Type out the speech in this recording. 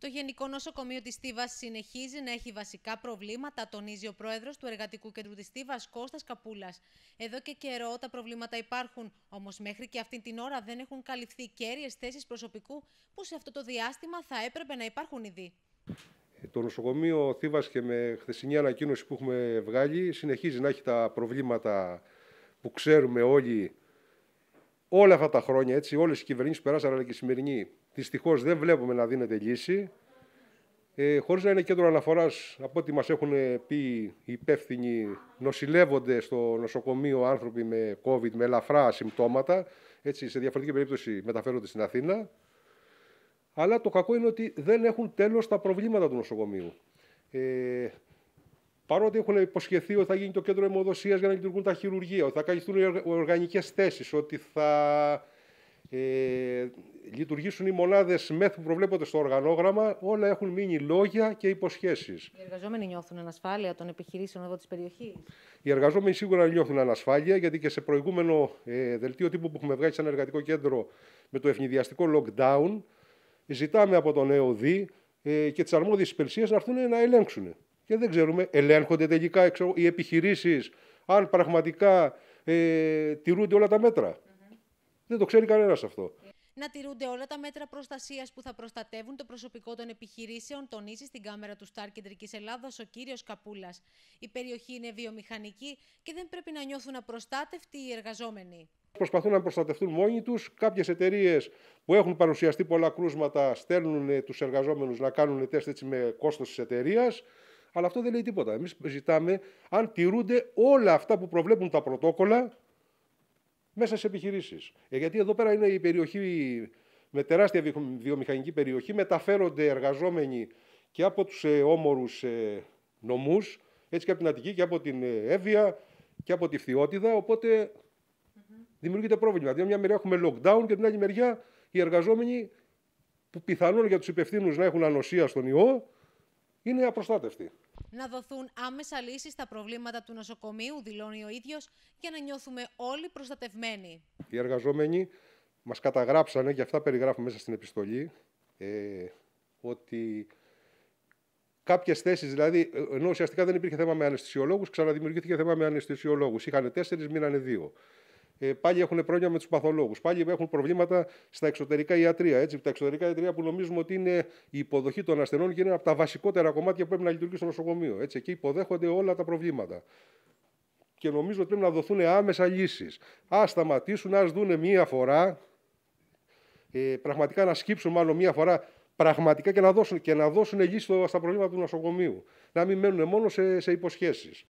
Το Γενικό Νοσοκομείο της Στίβας συνεχίζει να έχει βασικά προβλήματα, τονίζει ο πρόεδρος του Εργατικού Κέντρου της Στίβας, Κώστας Καπούλας. Εδώ και καιρό τα προβλήματα υπάρχουν, όμως μέχρι και αυτή την ώρα δεν έχουν καλυφθεί κέρυες θέσεις προσωπικού που σε αυτό το διάστημα θα έπρεπε να υπάρχουν ήδη. Ε, το νοσοκομείο Θήβας και με χθεσινή ανακοίνωση που έχουμε βγάλει συνεχίζει να έχει τα προβλήματα που ξέρουμε όλοι όλα αυτά τα χρόνια, έτσι, όλες οι κυβερνήσεις που περάσαν αλλά και η σημερινή Δυστυχώς δεν βλέπουμε να δίνεται λύση. Ε, Χωρίς να είναι κέντρο αναφοράς, από ό,τι μας έχουν πει οι υπεύθυνοι, νοσηλεύονται στο νοσοκομείο άνθρωποι με COVID με ελαφρά συμπτώματα. Έτσι, σε διαφορετική περίπτωση μεταφέρονται στην Αθήνα. Αλλά το κακό είναι ότι δεν έχουν τέλος τα προβλήματα του νοσοκομείου. Ε, Παρότι έχουν υποσχεθεί ότι θα γίνει το κέντρο αιμοδοσίας για να λειτουργούν τα χειρουργεία, ότι θα καλυφθούν οι οργανικές θέσεις, ότι θα ε, λειτουργήσουν οι μονάδες ΜΕΘ που προβλέπονται στο οργανόγραμμα, όλα έχουν μείνει λόγια και υποσχέσεις. Οι εργαζόμενοι νιώθουν ανασφάλεια των επιχειρήσεων εδώ της περιοχής. Οι εργαζόμενοι σίγουρα νιώθουν ανασφάλεια, γιατί και σε προηγούμενο ε, δελτίο τύπου που έχουμε βγάλει σαν εργατικό κέντρο με το ευνηδιαστικό lockdown, ζητάμε από τον ΕΟΔΗ ε, και τις αρμόδιες υπηρεσίες να έρθουν να ελέγξουν. Και δεν ξέρουμε, ελέγχονται τελικά εξω, οι επιχειρήσεις, αν πραγματικά ε, τηρούνται όλα τα μέτρα. Δεν το ξέρει κανένας αυτό. Ε, να τηρούνται όλα τα μέτρα προστασίας που θα προστατεύουν το προσωπικό των επιχειρήσεων, τονίζει στην κάμερα του Σταρ Κεντρική Ελλάδα ο κύριος Καπούλας. Η περιοχή είναι βιομηχανική και δεν πρέπει να νιώθουν απροστάτευτοι οι εργαζόμενοι. Προσπαθούν να προστατευτούν μόνοι τους. Κάποιες εταιρείες που έχουν παρουσιαστεί πολλά κρούσματα στέλνουν ε, τους εργαζόμενους να κάνουν τεστ έτσι με κόστος της εταιρείας. Αλλά αυτό δεν λέει τίποτα. Εμείς ζητάμε αν τηρούνται όλα αυτά που προβλέπουν τα πρωτόκολλα μέσα σε επιχειρήσεις. Ε, γιατί εδώ πέρα είναι η περιοχή με τεράστια βιομηχανική περιοχή, μεταφέρονται εργαζόμενοι και από τους ε, όμορους ε, νομούς, έτσι και από την Αττική και από την Εύβοια και από τη Φθιώτιδα, δημιουργείται πρόβλημα. Δηλαδή, μια μεριά έχουμε lockdown και την άλλη μεριά οι εργαζόμενοι που πιθανόν για τους υπευθύνους να έχουν ανοσία στον ιό, είναι απροστάτευτοι να δοθούν άμεσα λύσεις στα προβλήματα του νοσοκομείου, δηλώνει ο ίδιος, για να νιώθουμε όλοι προστατευμένοι. Οι εργαζόμενοι μας καταγράψανε, και αυτά περιγράφουμε μέσα στην επιστολή, ε, ότι κάποιες θέσεις, δηλαδή, ενώ ουσιαστικά δεν υπήρχε θέμα με αναισθησιολόγους, ξαναδημιουργήθηκε θέμα με αναισθησιολόγους. Είχαν τέσσερις, μείνανε δύο. Ε, πάλι έχουν πρόβλημα με τους παθολόγους. Πάλι έχουν προβλήματα στα εξωτερικά ιατρία. Έτσι, τα εξωτερικά ιατρία που νομίζουμε ότι είναι η υποδοχή των ασθενών και είναι από τα βασικότερα κομμάτια που πρέπει να λειτουργεί στο νοσοκομείο. Έτσι, εκεί υποδέχονται όλα τα προβλήματα. Και νομίζω ότι πρέπει να δοθούν άμεσα λύσεις. Ας σταματήσουν, ας δούνε μία φορά. Ε, πραγματικά να σκύψουν μάλλον μία φορά πραγματικά και να δώσουν, δώσουν λύση στα προβλήματα του νοσοκομείου. Να μην μένουν μόνο σε, σε